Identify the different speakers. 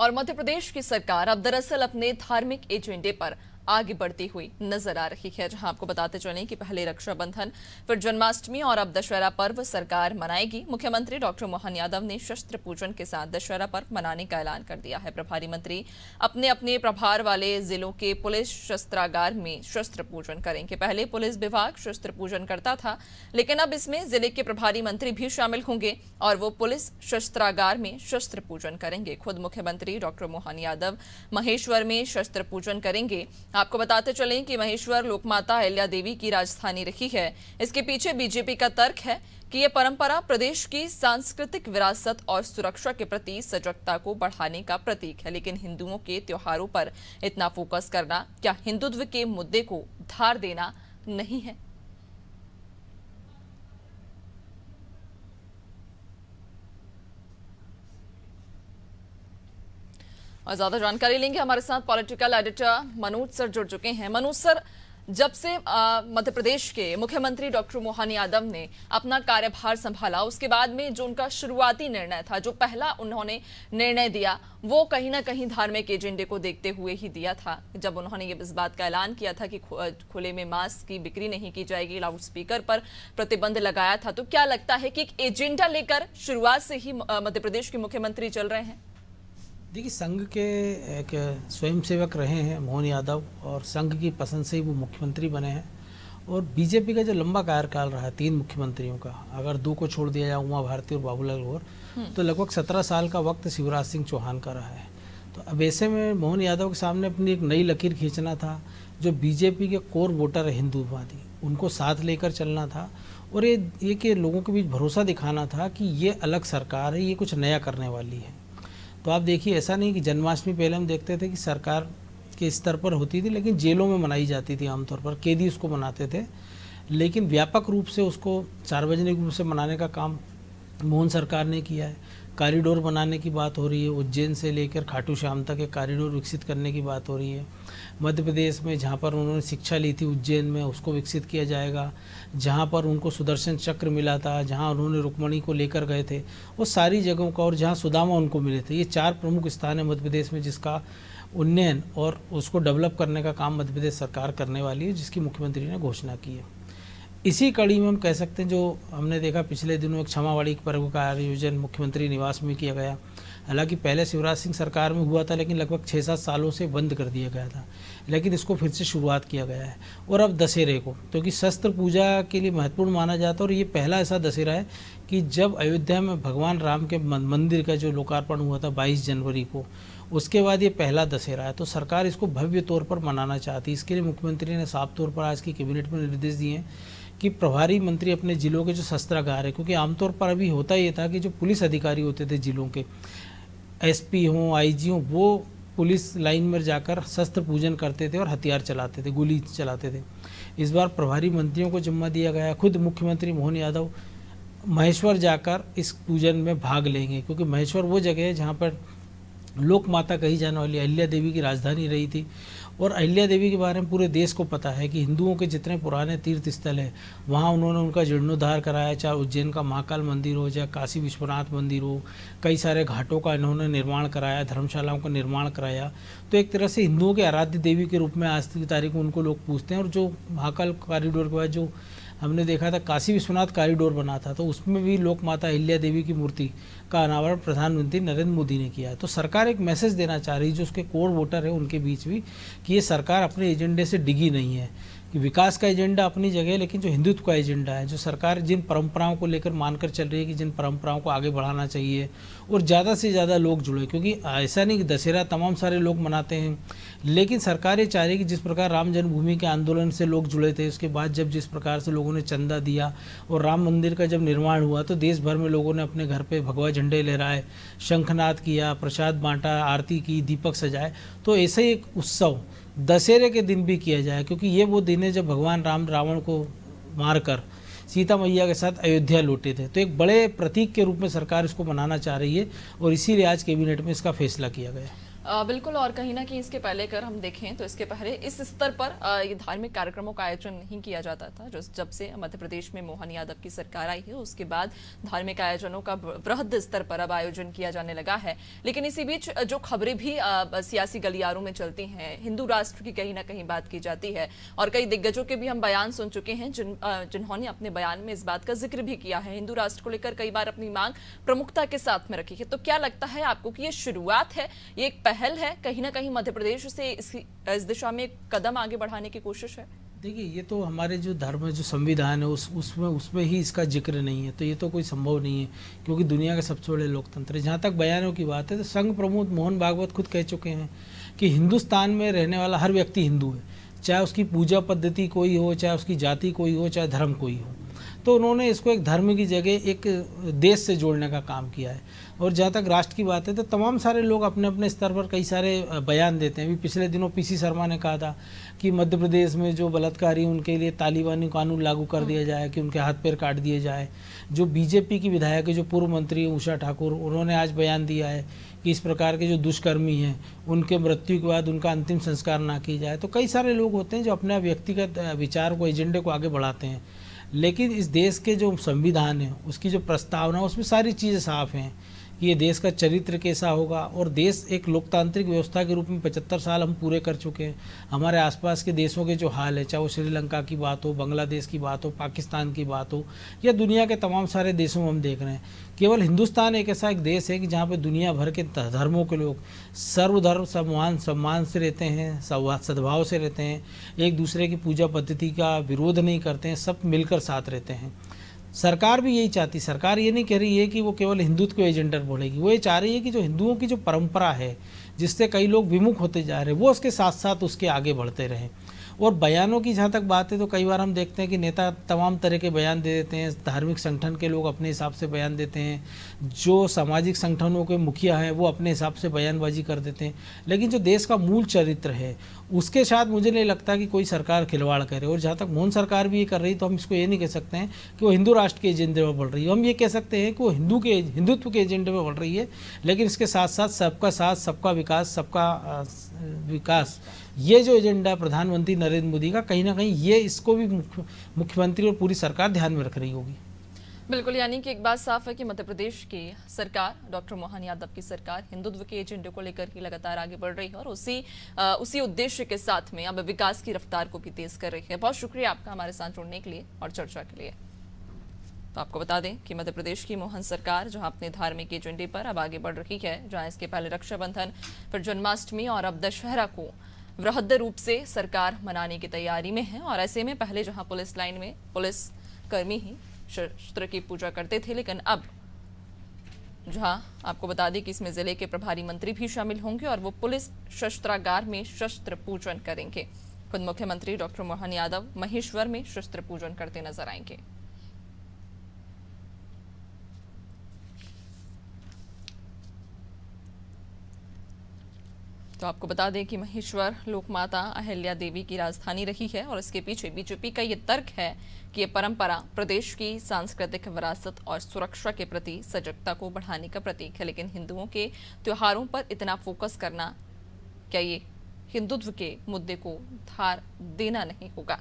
Speaker 1: और मध्य प्रदेश की सरकार अब दरअसल अपने धार्मिक एजेंडे पर आगे बढ़ती हुई नजर आ रही है जहां आपको बताते चलें कि पहले रक्षाबंधन फिर जन्माष्टमी और अब दशहरा पर्व सरकार मनाएगी मुख्यमंत्री डॉक्टर मोहन यादव ने शस्त्र पूजन के साथ दशहरा पर्व मनाने का ऐलान कर दिया है प्रभारी मंत्री अपने अपने प्रभार वाले जिलों के पुलिस शस्त्रागार में शस्त्र पूजन करेंगे पहले पुलिस विभाग शस्त्र पूजन करता था लेकिन अब इसमें जिले के प्रभारी मंत्री भी शामिल होंगे और वो पुलिस शस्त्रागार में शस्त्र पूजन करेंगे खुद मुख्यमंत्री डॉक्टर मोहन यादव महेश्वर में शस्त्र पूजन करेंगे आपको बताते चलें कि महेश्वर लोकमाता अहिल्या देवी की राजधानी रही है इसके पीछे बीजेपी का तर्क है कि यह परंपरा प्रदेश की सांस्कृतिक विरासत और सुरक्षा के प्रति सजगता को बढ़ाने का प्रतीक है लेकिन हिंदुओं के त्योहारों पर इतना फोकस करना क्या हिंदुत्व के मुद्दे को धार देना नहीं है और ज्यादा जानकारी लेंगे हमारे साथ पॉलिटिकल एडिटर मनोज सर जुड़ चुके हैं मनोज सर जब से मध्य प्रदेश के मुख्यमंत्री डॉक्टर मोहन यादव ने अपना कार्यभार संभाला उसके बाद में जो उनका शुरुआती निर्णय था जो पहला उन्होंने निर्णय दिया वो कहीं ना कहीं धार्मिक एजेंडे को देखते हुए ही दिया था जब उन्होंने ये इस बात का ऐलान किया था कि खुले में मास्क की बिक्री नहीं की जाएगी लाउड स्पीकर पर प्रतिबंध लगाया था तो क्या लगता है कि एक एजेंडा लेकर शुरुआत से ही मध्य प्रदेश के मुख्यमंत्री चल रहे हैं
Speaker 2: देखिए संघ के एक स्वयंसेवक रहे हैं मोहन यादव और संघ की पसंद से ही वो मुख्यमंत्री बने हैं और बीजेपी का जो लंबा कार्यकाल रहा तीन मुख्यमंत्रियों का अगर दो को छोड़ दिया जाए उमा भारती और बाबूलाल गौर हम्म। तो लगभग सत्रह साल का वक्त शिवराज सिंह चौहान का रहा है तो अब ऐसे में मोहन यादव के सामने अपनी एक नई लकीर खींचना था जो बीजेपी के कोर वोटर है हिंदुवादी उनको साथ लेकर चलना था और ये ये कि लोगों के बीच भरोसा दिखाना था कि ये अलग सरकार है ये कुछ नया करने वाली है तो आप देखिए ऐसा नहीं कि जन्माष्टमी पहले हम देखते थे कि सरकार के स्तर पर होती थी लेकिन जेलों में मनाई जाती थी आमतौर पर कैदी उसको मनाते थे लेकिन व्यापक रूप से उसको सार्वजनिक रूप से मनाने का काम मोहन सरकार ने किया है कॉरिडोर बनाने की बात हो रही है उज्जैन से लेकर खाटू श्याम तक एक कॉरिडोर विकसित करने की बात हो रही है मध्य प्रदेश में जहाँ पर उन्होंने शिक्षा ली थी उज्जैन में उसको विकसित किया जाएगा जहाँ पर उनको सुदर्शन चक्र मिला था जहाँ उन्होंने रुक्मणी को लेकर गए थे वो सारी जगहों का और जहाँ सुदामा उनको मिले थे ये चार प्रमुख स्थान है मध्य प्रदेश में जिसका उन्नयन और उसको डेवलप करने का काम मध्य प्रदेश सरकार करने वाली है जिसकी मुख्यमंत्री ने घोषणा की है इसी कड़ी में हम कह सकते हैं जो हमने देखा पिछले दिनों एक क्षमावाड़ी पर्व का आयोजन मुख्यमंत्री निवास में किया गया हालांकि पहले शिवराज सिंह सरकार में हुआ था लेकिन लगभग छः सात सालों से बंद कर दिया गया था लेकिन इसको फिर से शुरुआत किया गया है और अब दशहरे को क्योंकि तो शस्त्र पूजा के लिए महत्वपूर्ण माना जाता है और ये पहला ऐसा दशहरा है कि जब अयोध्या में भगवान राम के मंदिर का जो लोकार्पण हुआ था बाईस जनवरी को उसके बाद ये पहला दशहरा है तो सरकार इसको भव्य तौर पर मनाना चाहती है इसके लिए मुख्यमंत्री ने साफ तौर पर आज की कैबिनेट में निर्देश दिए हैं कि प्रभारी मंत्री अपने ज़िलों के जो शस्त्रागार है क्योंकि आमतौर पर अभी होता ये था कि जो पुलिस अधिकारी होते थे ज़िलों के एसपी हों आईजी हों वो पुलिस लाइन में जाकर शस्त्र पूजन करते थे और हथियार चलाते थे गोली चलाते थे इस बार प्रभारी मंत्रियों को जिम्मा दिया गया खुद मुख्यमंत्री मोहन यादव महेश्वर जाकर इस पूजन में भाग लेंगे क्योंकि महेश्वर वो जगह है जहाँ पर लोक माता कही जाने वाली अहिल्या देवी की राजधानी रही थी और अहिल्या देवी के बारे में पूरे देश को पता है कि हिंदुओं के जितने पुराने तीर्थ स्थल हैं वहाँ उन्होंने उनका जीर्णोद्धार कराया चाहे उज्जैन का महाकाल मंदिर हो चाहे काशी विश्वनाथ मंदिर हो कई सारे घाटों का इन्होंने निर्माण कराया धर्मशालाओं का निर्माण कराया तो एक तरह से हिंदुओं के आराध्य देवी के रूप में आज की तारीख में उनको लोग पूछते हैं और जो महाकाल कॉरिडोर के बाद जो हमने देखा था काशी विश्वनाथ कॉरिडोर बना था तो उसमें भी लोक माता अहिल्या देवी की मूर्ति का अनावरण प्रधानमंत्री नरेंद्र मोदी ने किया तो सरकार एक मैसेज देना चाह रही जो उसके कोर वोटर है उनके बीच भी कि ये सरकार अपने एजेंडे से डिगी नहीं है कि विकास का एजेंडा अपनी जगह है लेकिन जो हिंदुत्व का एजेंडा है जो सरकार जिन परंपराओं को लेकर मानकर चल रही है कि जिन परंपराओं को आगे बढ़ाना चाहिए और ज़्यादा से ज़्यादा लोग जुड़े क्योंकि ऐसा नहीं कि दशहरा तमाम सारे लोग मनाते हैं लेकिन सरकार ये चाह रही है कि जिस प्रकार राम जन्मभूमि के आंदोलन से लोग जुड़े थे उसके बाद जब जिस प्रकार से लोगों ने चंदा दिया और राम मंदिर का जब निर्माण हुआ तो देश भर में लोगों ने अपने घर पर भगवा झंडे लहराए शंखनाद किया प्रसाद बांटा आरती की दीपक सजाए तो ऐसे ही एक उत्सव दशहरे के दिन भी किया जाए क्योंकि ये वो दिन है जब भगवान राम रावण को मारकर सीता मैया के साथ अयोध्या लौटे थे तो एक बड़े प्रतीक के रूप में सरकार इसको मनाना चाह रही है और इसीलिए आज कैबिनेट में इसका फैसला किया गया
Speaker 1: आ, बिल्कुल और कहीं ना कहीं इसके पहले अगर हम देखें तो इसके पहले इस स्तर पर ये धार्मिक कार्यक्रमों का आयोजन नहीं किया जाता था जो जब से मध्य प्रदेश में मोहन यादव की सरकार आई है उसके बाद धार्मिक आयोजनों का वृहद स्तर पर अब आयोजन किया जाने लगा है लेकिन इसी बीच जो खबरें भी आ, सियासी गलियारों में चलती हैं हिंदू राष्ट्र की कहीं ना कहीं बात की जाती है और कई दिग्गजों के भी हम बयान सुन चुके हैं जिन जिन्होंने अपने बयान में इस बात का जिक्र भी किया है हिंदू राष्ट्र को लेकर कई बार अपनी मांग प्रमुखता के साथ में रखी है तो क्या लगता है आपको कि ये शुरुआत है ये एक पहल है कहीं ना कहीं मध्य प्रदेश से इस, इस दिशा में कदम आगे बढ़ाने की कोशिश है
Speaker 2: देखिए ये तो हमारे जो धर्म जो संविधान है उस उसमें उसमें ही इसका जिक्र नहीं है तो ये तो कोई संभव नहीं है क्योंकि दुनिया का सबसे बड़े लोकतंत्र है जहाँ तक बयानों की बात है तो संघ प्रमुख मोहन भागवत खुद कह चुके हैं कि हिंदुस्तान में रहने वाला हर व्यक्ति हिंदू है चाहे उसकी पूजा पद्धति कोई हो चाहे उसकी जाति कोई हो चाहे धर्म कोई हो तो उन्होंने इसको एक धर्म की जगह एक देश से जोड़ने का काम किया है और जहाँ तक राष्ट्र की बात है तो तमाम सारे लोग अपने अपने स्तर पर कई सारे बयान देते हैं अभी पिछले दिनों पीसी शर्मा ने कहा था कि मध्य प्रदेश में जो बलात्कारी उनके लिए तालिबानी कानून लागू कर दिया जाए कि उनके हाथ पैर काट दिए जाए जो बीजेपी की विधायक है जो पूर्व मंत्री उषा ठाकुर उन्होंने आज बयान दिया है कि इस प्रकार के जो दुष्कर्मी हैं उनके मृत्यु के बाद उनका अंतिम संस्कार ना किया जाए तो कई सारे लोग होते हैं जो अपने व्यक्तिगत विचार को एजेंडे को आगे बढ़ाते हैं लेकिन इस देश के जो संविधान है उसकी जो प्रस्तावना उसमें सारी चीज़ें साफ हैं ये देश का चरित्र कैसा होगा और देश एक लोकतांत्रिक व्यवस्था के रूप में पचहत्तर साल हम पूरे कर चुके हैं हमारे आसपास के देशों के जो हाल है चाहे वो श्रीलंका की बात हो बांग्लादेश की बात हो पाकिस्तान की बात हो या दुनिया के तमाम सारे देशों में हम देख रहे हैं केवल हिंदुस्तान एक ऐसा एक देश है कि जहाँ पर दुनिया भर के धर्मों के लोग सर्वधर्म सम्मान सम्मान से रहते हैं सद्भाव से रहते हैं एक दूसरे की पूजा पद्धति का विरोध नहीं करते हैं सब मिलकर साथ रहते हैं सरकार भी यही चाहती सरकार ये नहीं कह रही है कि वो केवल हिंदुत्व को एजेंडर बोलेगी वो ये चाह रही है कि जो हिंदुओं की जो परंपरा है जिससे कई लोग विमुख होते जा रहे हैं वो उसके साथ साथ उसके आगे बढ़ते रहें और बयानों की जहाँ तक बात है तो कई बार हम देखते हैं कि नेता तमाम तरह के बयान दे देते हैं धार्मिक संगठन के लोग अपने हिसाब से बयान देते हैं जो सामाजिक संगठनों के मुखिया हैं वो अपने हिसाब से बयानबाजी कर देते हैं लेकिन जो देश का मूल चरित्र है उसके साथ मुझे नहीं लगता कि कोई सरकार खिलवाड़ करे और जहाँ तक मोहन सरकार भी ये कर रही तो हम इसको ये नहीं कह सकते हैं कि वो हिंदू राष्ट्र के एजेंडे में बढ़ रही है हम ये कह सकते हैं कि वो हिंदू के हिंदुत्व के एजेंडे में बढ़ रही है लेकिन इसके साथ साथ सबका साथ सबका विकास सबका विकास ये जो एजेंडा प्रधानमंत्री नरेंद्र मोदी का कहीं ना कहीं ये इसको भी मुख्यमंत्री और पूरी सरकार ध्यान में रख रही होगी
Speaker 1: बिल्कुल यानी कि एक बात साफ है कि मध्य प्रदेश की सरकार डॉक्टर मोहन यादव की सरकार हिंदुत्व के एजेंडे को लेकर ही लगातार आगे बढ़ रही है और उसी आ, उसी उद्देश्य के साथ में अब विकास की रफ्तार को भी तेज कर रही है बहुत शुक्रिया आपका हमारे साथ जुड़ने के लिए और चर्चा के लिए तो आपको बता दें कि मध्य प्रदेश की मोहन सरकार जहां अपने धार्मिक एजेंडे पर अब आगे बढ़ रही है जहां इसके पहले रक्षाबंधन फिर जन्माष्टमी और अब दशहरा को वृहद रूप से सरकार मनाने की तैयारी में है और ऐसे में पहले जहां पुलिस लाइन में पुलिस कर्मी ही शस्त्र की पूजा करते थे लेकिन अब जहां आपको बता दें कि इसमें जिले के प्रभारी मंत्री भी शामिल होंगे और वो पुलिस शस्त्रागार में शस्त्र पूजन करेंगे खुद मुख्यमंत्री डॉक्टर मोहन यादव महेश्वर में शस्त्र पूजन करते नजर आएंगे तो आपको बता दें कि महेश्वर लोकमाता अहिल्या देवी की राजधानी रही है और इसके पीछे बीजेपी का ये तर्क है कि ये परंपरा प्रदेश की सांस्कृतिक विरासत और सुरक्षा के प्रति सजगता को बढ़ाने का प्रतीक है लेकिन हिंदुओं के त्योहारों पर इतना फोकस करना क्या ये हिंदुत्व के मुद्दे को धार देना नहीं होगा